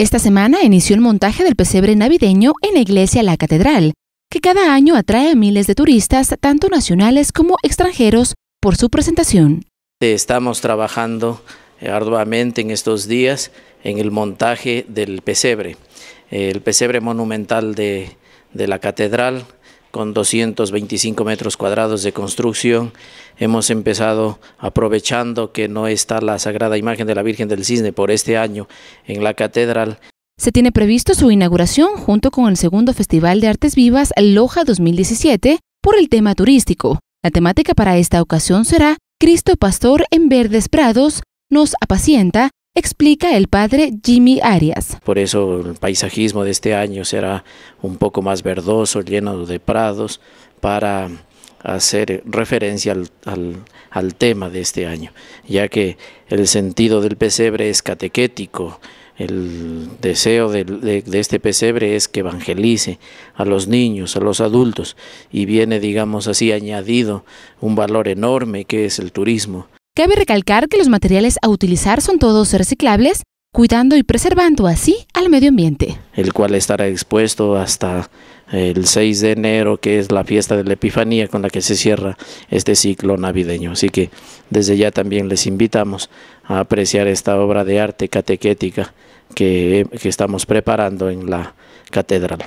Esta semana inició el montaje del pesebre navideño en la iglesia La Catedral, que cada año atrae a miles de turistas, tanto nacionales como extranjeros, por su presentación. Estamos trabajando eh, arduamente en estos días en el montaje del pesebre, el pesebre monumental de, de la catedral, con 225 metros cuadrados de construcción. Hemos empezado aprovechando que no está la Sagrada Imagen de la Virgen del Cisne por este año en la catedral. Se tiene previsto su inauguración junto con el segundo Festival de Artes Vivas Loja 2017 por el tema turístico. La temática para esta ocasión será Cristo Pastor en Verdes Prados nos apacienta explica el padre Jimmy Arias. Por eso el paisajismo de este año será un poco más verdoso, lleno de prados, para hacer referencia al, tema de este año, ya que el sentido del pesebre es catequético, el deseo de, este pesebre es que evangelice a los niños, a los adultos, y viene, digamos así, añadido un valor enorme que es el turismo. Cabe recalcar que los materiales a utilizar son todos reciclables, cuidando y preservando así al medio ambiente. El cual estará expuesto hasta el 6 de enero, que es la fiesta de la Epifanía con la que se cierra este ciclo navideño. Así que desde ya también les invitamos a apreciar esta obra de arte catequética que, que estamos preparando en la catedral.